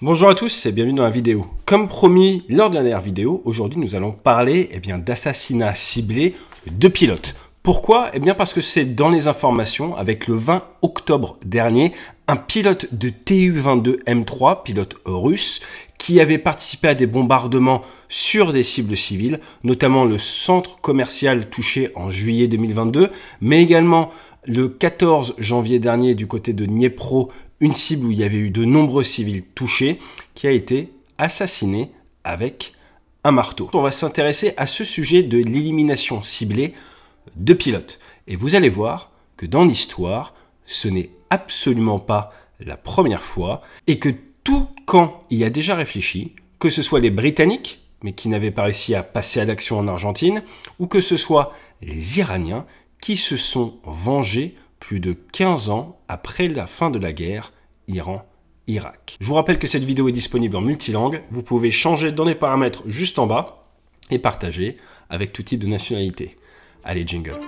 Bonjour à tous et bienvenue dans la vidéo. Comme promis lors de la dernière vidéo, aujourd'hui nous allons parler eh bien d'assassinats ciblés de pilotes. Pourquoi Eh bien parce que c'est dans les informations avec le 20 octobre dernier, un pilote de TU-22 M3, pilote russe, qui avait participé à des bombardements sur des cibles civiles, notamment le centre commercial touché en juillet 2022, mais également le 14 janvier dernier, du côté de Dniepro, une cible où il y avait eu de nombreux civils touchés, qui a été assassinée avec un marteau. On va s'intéresser à ce sujet de l'élimination ciblée de pilotes. Et vous allez voir que dans l'histoire, ce n'est absolument pas la première fois, et que tout camp y a déjà réfléchi, que ce soit les Britanniques, mais qui n'avaient pas réussi à passer à l'action en Argentine, ou que ce soit les Iraniens, qui se sont vengés plus de 15 ans après la fin de la guerre Iran Irak. Je vous rappelle que cette vidéo est disponible en multilangue. Vous pouvez changer dans les paramètres juste en bas et partager avec tout type de nationalité. Allez, jingle.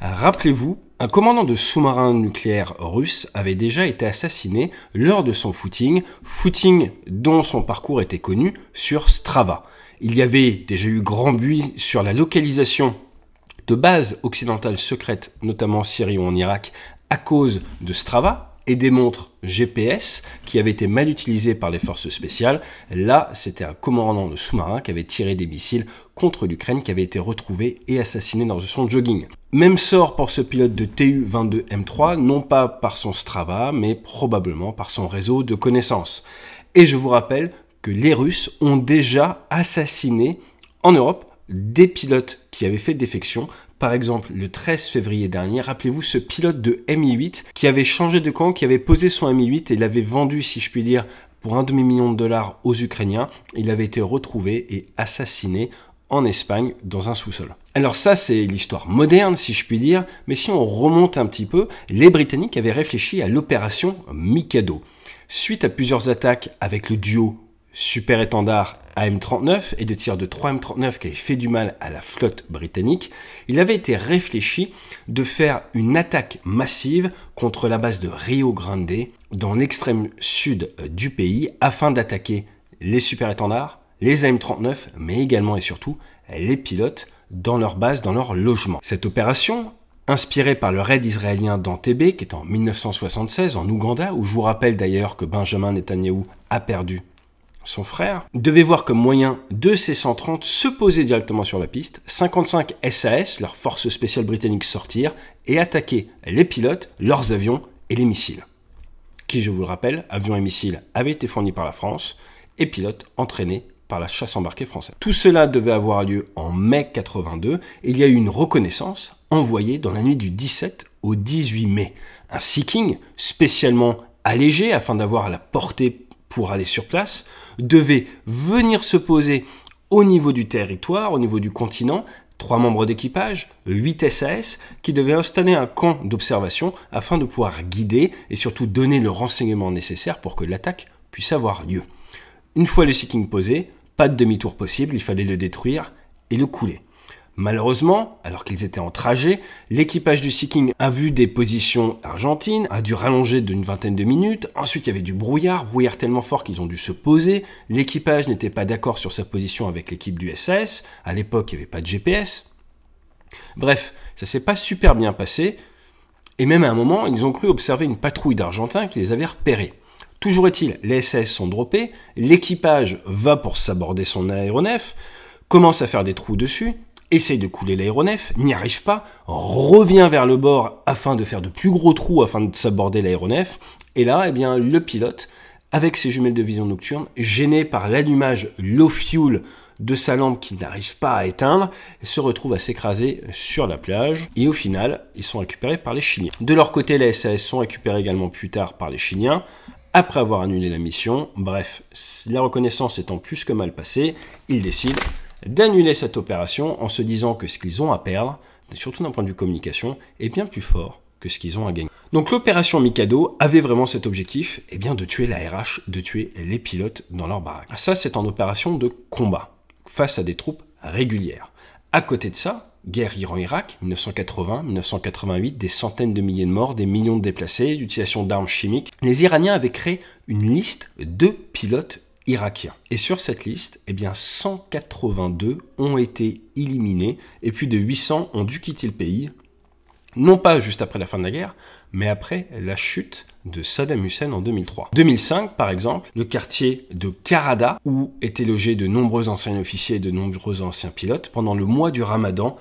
Rappelez-vous, un commandant de sous-marin nucléaire russe avait déjà été assassiné lors de son footing, footing dont son parcours était connu sur Strava. Il y avait déjà eu grand buis sur la localisation de bases occidentales secrètes, notamment en Syrie ou en Irak, à cause de Strava et des montres GPS qui avaient été mal utilisées par les forces spéciales. Là, c'était un commandant de sous-marin qui avait tiré des missiles contre l'Ukraine qui avait été retrouvé et assassiné dans son jogging. Même sort pour ce pilote de TU-22M3, non pas par son Strava, mais probablement par son réseau de connaissances. Et je vous rappelle que les Russes ont déjà assassiné en Europe des pilotes qui avaient fait défection. Par exemple, le 13 février dernier, rappelez-vous ce pilote de Mi-8 qui avait changé de camp, qui avait posé son Mi-8 et l'avait vendu, si je puis dire, pour un demi-million de dollars aux Ukrainiens. Il avait été retrouvé et assassiné en Espagne dans un sous-sol. Alors ça, c'est l'histoire moderne, si je puis dire, mais si on remonte un petit peu, les Britanniques avaient réfléchi à l'opération Mikado. Suite à plusieurs attaques avec le duo super étendard AM39 et de tir de 3 M39 qui avait fait du mal à la flotte britannique, il avait été réfléchi de faire une attaque massive contre la base de Rio Grande dans l'extrême sud euh, du pays afin d'attaquer les super étendards, les AM39, mais également et surtout les pilotes dans leur base, dans leur logement. Cette opération, inspirée par le raid israélien TB, qui est en 1976 en Ouganda, où je vous rappelle d'ailleurs que Benjamin Netanyahu a perdu son frère, devait voir comme moyen de ces 130 se poser directement sur la piste, 55 SAS, leurs forces spéciales britanniques sortir et attaquer les pilotes, leurs avions et les missiles. Qui, je vous le rappelle, avions et missiles avaient été fournis par la France et pilotes entraînés par la chasse embarquée française. Tout cela devait avoir lieu en mai 82 et il y a eu une reconnaissance envoyée dans la nuit du 17 au 18 mai. Un Sea spécialement allégé afin d'avoir la portée pour aller sur place devait venir se poser au niveau du territoire, au niveau du continent, trois membres d'équipage, 8 SAS, qui devaient installer un camp d'observation afin de pouvoir guider et surtout donner le renseignement nécessaire pour que l'attaque puisse avoir lieu. Une fois le seeking posé, pas de demi-tour possible, il fallait le détruire et le couler. Malheureusement, alors qu'ils étaient en trajet, l'équipage du Sea a vu des positions argentines, a dû rallonger d'une vingtaine de minutes, ensuite il y avait du brouillard, brouillard tellement fort qu'ils ont dû se poser, l'équipage n'était pas d'accord sur sa position avec l'équipe du SAS, à l'époque il n'y avait pas de GPS. Bref, ça s'est pas super bien passé, et même à un moment, ils ont cru observer une patrouille d'Argentins qui les avait repérés. Toujours est-il, les SAS sont droppés, l'équipage va pour s'aborder son aéronef, commence à faire des trous dessus, essaye de couler l'aéronef, n'y arrive pas, revient vers le bord afin de faire de plus gros trous afin de s'aborder l'aéronef, et là, eh bien, le pilote, avec ses jumelles de vision nocturne, gêné par l'allumage low fuel de sa lampe qu'il n'arrive pas à éteindre, se retrouve à s'écraser sur la plage. Et au final, ils sont récupérés par les Chiliens. De leur côté, les SAS sont récupérés également plus tard par les Chiliens après avoir annulé la mission. Bref, la reconnaissance étant plus que mal passée, ils décident d'annuler cette opération en se disant que ce qu'ils ont à perdre, surtout d'un point de vue communication, est bien plus fort que ce qu'ils ont à gagner. Donc l'opération Mikado avait vraiment cet objectif, et eh bien de tuer la RH, de tuer les pilotes dans leur baraque. Ça c'est en opération de combat, face à des troupes régulières. À côté de ça, guerre Iran-Irak, 1980, 1988, des centaines de milliers de morts, des millions de déplacés, l'utilisation d'armes chimiques, les Iraniens avaient créé une liste de pilotes irakiens. Et sur cette liste, eh bien 182 ont été éliminés et plus de 800 ont dû quitter le pays, non pas juste après la fin de la guerre, mais après la chute de Saddam Hussein en 2003. 2005, par exemple, le quartier de Karada, où étaient logés de nombreux anciens officiers et de nombreux anciens pilotes, pendant le mois du ramadan,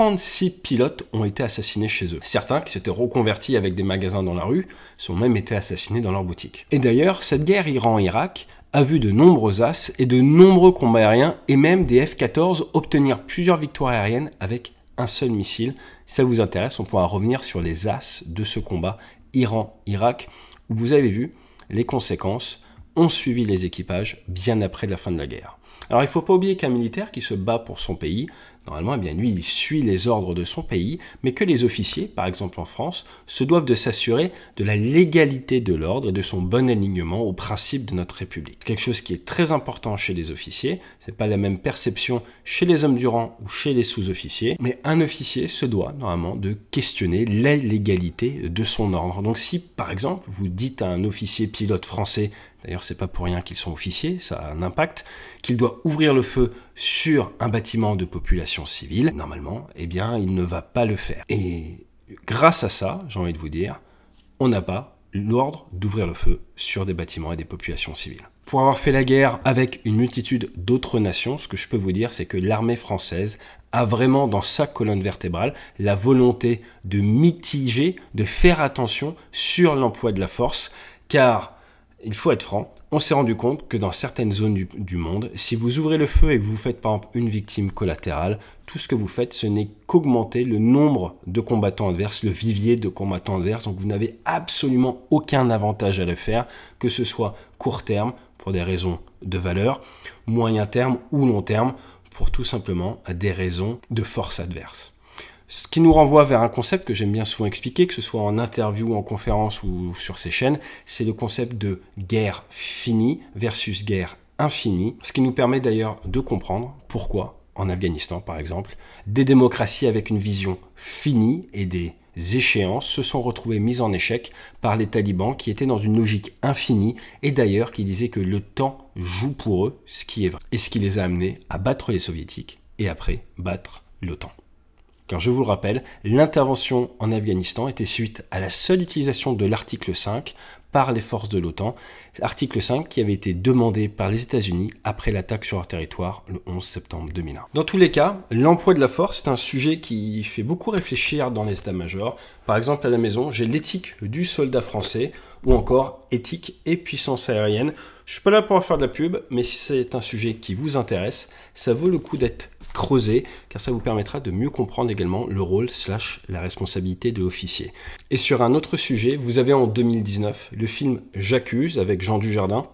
36 pilotes ont été assassinés chez eux. Certains, qui s'étaient reconvertis avec des magasins dans la rue, sont même été assassinés dans leur boutique. Et d'ailleurs, cette guerre Iran-Irak a vu de nombreux As et de nombreux combats aériens et même des F-14 obtenir plusieurs victoires aériennes avec un seul missile. Si ça vous intéresse, on pourra revenir sur les As de ce combat Iran-Irak, où vous avez vu les conséquences ont suivi les équipages bien après la fin de la guerre. Alors il ne faut pas oublier qu'un militaire qui se bat pour son pays Normalement, eh bien, lui, il suit les ordres de son pays, mais que les officiers, par exemple en France, se doivent de s'assurer de la légalité de l'ordre et de son bon alignement aux principes de notre République. Quelque chose qui est très important chez les officiers, c'est pas la même perception chez les hommes du rang ou chez les sous-officiers, mais un officier se doit normalement de questionner la légalité de son ordre. Donc si, par exemple, vous dites à un officier pilote français D'ailleurs, c'est pas pour rien qu'ils sont officiers, ça a un impact, qu'il doit ouvrir le feu sur un bâtiment de population civile, normalement, eh bien, il ne va pas le faire. Et grâce à ça, j'ai envie de vous dire, on n'a pas l'ordre d'ouvrir le feu sur des bâtiments et des populations civiles. Pour avoir fait la guerre avec une multitude d'autres nations, ce que je peux vous dire, c'est que l'armée française a vraiment dans sa colonne vertébrale la volonté de mitiger, de faire attention sur l'emploi de la force, car il faut être franc, on s'est rendu compte que dans certaines zones du, monde, si vous ouvrez le feu et que vous faites par exemple une victime collatérale, tout ce que vous faites, ce n'est qu'augmenter le nombre de combattants adverses, le vivier de combattants adverses. Donc vous n'avez absolument aucun avantage à le faire, que ce soit court terme, pour des raisons de valeur, moyen terme ou long terme, pour tout simplement des raisons de force adverse. Ce qui nous renvoie vers un concept que j'aime bien souvent expliquer, que ce soit en interview, en conférence ou sur ces chaînes, c'est le concept de guerre finie versus guerre infinie, ce qui nous permet d'ailleurs de comprendre pourquoi, en Afghanistan par exemple, des démocraties avec une vision finie et des échéances se sont retrouvées mises en échec par les talibans qui étaient dans une logique infinie et d'ailleurs qui disaient que le temps joue pour eux, ce qui est vrai, et ce qui les a amenés à battre les soviétiques et après battre l'OTAN car je vous le rappelle, l'intervention en Afghanistan était suite à la seule utilisation de l'article 5 par les forces de l'OTAN. Article 5 qui avait été demandé par les États-Unis après l'attaque sur leur territoire le 11 septembre 2001. Dans tous les cas, l'emploi de la force est un sujet qui fait beaucoup réfléchir dans les états-majors. Par exemple, à la maison, j'ai l'éthique du soldat français ou encore éthique et puissance aérienne. Je suis pas là pour faire de la pub, mais si c'est un sujet qui vous intéresse, ça vaut le coup d'être creusé, car ça vous permettra de mieux comprendre également le rôle slash la responsabilité de l'officier. Et sur un autre sujet, vous avez en 2019 le film J'accuse avec Jean Dujardin,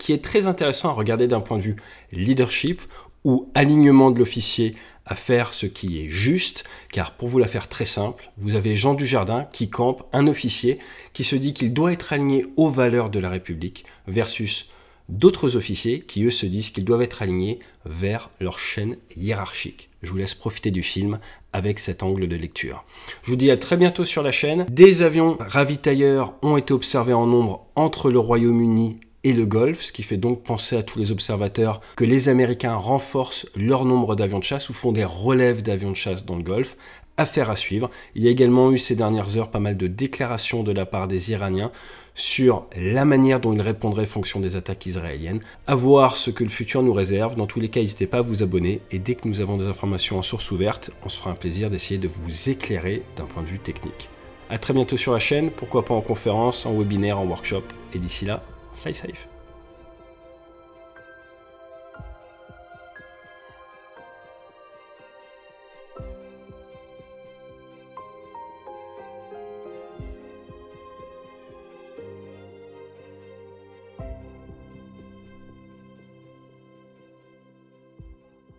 qui est très intéressant à regarder d'un point de vue leadership ou alignement de l'officier à faire ce qui est juste, car pour vous la faire très simple, vous avez Jean Dujardin qui campe un officier qui se dit qu'il doit être aligné aux valeurs de la République versus d'autres officiers qui eux se disent qu'ils doivent être alignés vers leur chaîne hiérarchique je vous laisse profiter du film avec cet angle de lecture. Je vous dis à très bientôt sur la chaîne. Des avions ravitailleurs ont été observés en nombre entre le Royaume-Uni et le Golfe, ce qui fait donc penser à tous les observateurs que les Américains renforcent leur nombre d'avions de chasse ou font des relèves d'avions de chasse dans le Golfe affaire à suivre. Il y a également eu ces dernières heures pas mal de déclarations de la part des Iraniens sur la manière dont ils répondraient en fonction des attaques israéliennes. A voir ce que le futur nous réserve. Dans tous les cas, n'hésitez pas à vous abonner et dès que nous avons des informations en source ouverte, on se fera un plaisir d'essayer de vous éclairer d'un point de vue technique. A très bientôt sur la chaîne, pourquoi pas en conférence, en webinaire, en workshop. Et d'ici là, fly safe.